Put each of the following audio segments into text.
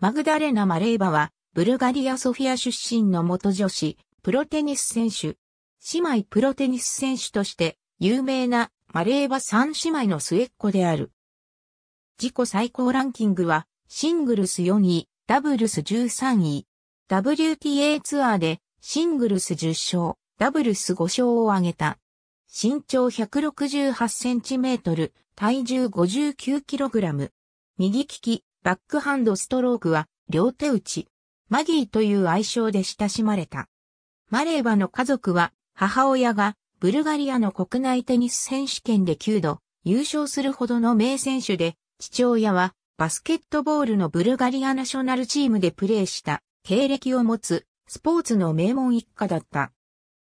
マグダレナ・マレーバは、ブルガリア・ソフィア出身の元女子、プロテニス選手。姉妹プロテニス選手として、有名なマレーバ3姉妹の末っ子である。自己最高ランキングは、シングルス4位、ダブルス13位。WTA ツアーで、シングルス10勝、ダブルス5勝を挙げた。身長168センチメートル、体重59キログラム。右利き、バックハンドストロークは両手打ち、マギーという愛称で親しまれた。マレーバの家族は母親がブルガリアの国内テニス選手権で9度優勝するほどの名選手で、父親はバスケットボールのブルガリアナショナルチームでプレーした経歴を持つスポーツの名門一家だった。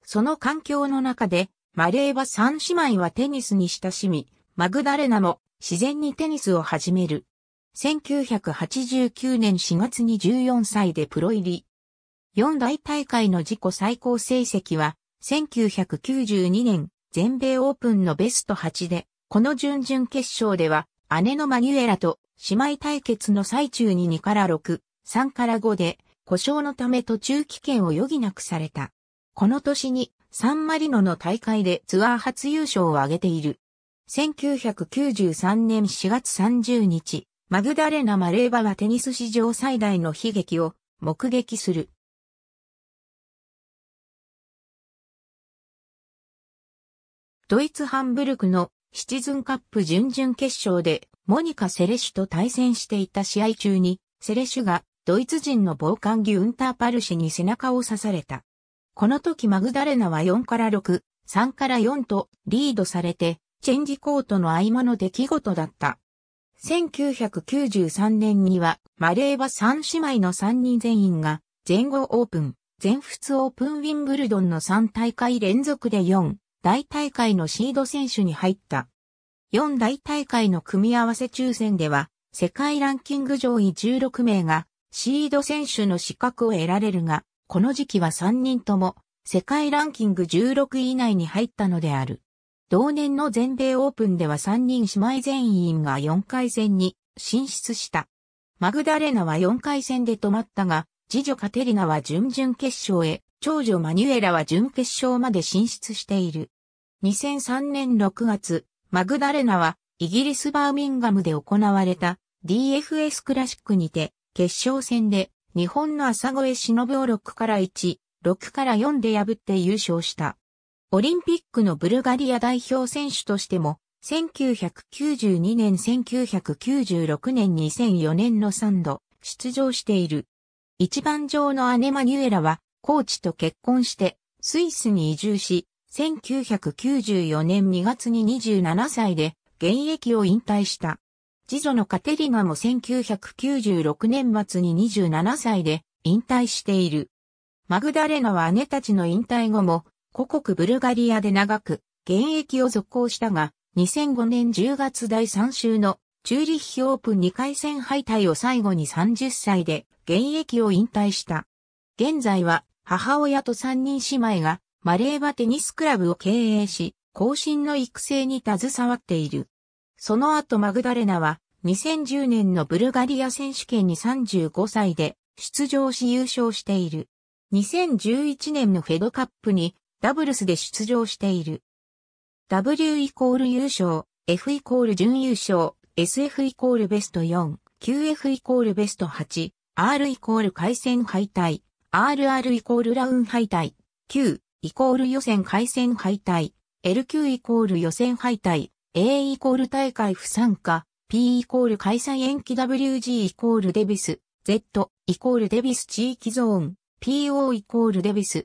その環境の中でマレーバ3姉妹はテニスに親しみ、マグダレナも自然にテニスを始める。1989年4月に14歳でプロ入り。四大大会の自己最高成績は、1992年全米オープンのベスト8で、この準々決勝では、姉のマニュエラと姉妹対決の最中に2から6、3から5で、故障のため途中棄権を余儀なくされた。この年に、サンマリノの大会でツアー初優勝を挙げている。1993年4月30日、マグダレナ・マレーバはテニス史上最大の悲劇を目撃する。ドイツ・ハンブルクのシチズンカップ準々決勝でモニカ・セレシュと対戦していた試合中にセレシュがドイツ人の防寒ギウンター・パルシに背中を刺された。この時マグダレナは4から6、3から4とリードされてチェンジコートの合間の出来事だった。1993年には、マレーバ3姉妹の3人全員が、全豪オープン、全仏オープンウィンブルドンの3大会連続で4、大大会のシード選手に入った。4大大会の組み合わせ抽選では、世界ランキング上位16名が、シード選手の資格を得られるが、この時期は3人とも、世界ランキング16位以内に入ったのである。同年の全米オープンでは3人姉妹全員が4回戦に進出した。マグダレナは4回戦で止まったが、次女カテリナは準々決勝へ、長女マニュエラは準決勝まで進出している。2003年6月、マグダレナはイギリスバーミンガムで行われた DFS クラシックにて決勝戦で日本の朝越忍を6から1、6から4で破って優勝した。オリンピックのブルガリア代表選手としても、1992年1996年2004年の3度出場している。一番上の姉マニュエラはコーチと結婚してスイスに移住し、1994年2月に27歳で現役を引退した。次女のカテリナも1996年末に27歳で引退している。マグダレナは姉たちの引退後も古国ブルガリアで長く現役を続行したが、2005年10月第3週のチューリッヒオープン2回戦敗退を最後に30歳で現役を引退した。現在は母親と3人姉妹がマレーバテニスクラブを経営し、後進の育成に携わっている。その後マグダレナは2010年のブルガリア選手権に35歳で出場し優勝している。2011年のフェドカップにダブルスで出場している。W イコール優勝、F イコール準優勝、SF イコールベスト4、QF イコールベスト8、R イコール回戦敗退、RR イコールラウン敗退、Q イコール予選回戦敗退、LQ イコール予選敗退、A イコール大会不参加、P イコール開催延期 WG イコールデビス、Z イコールデビス地域ゾーン、PO イコールデビス、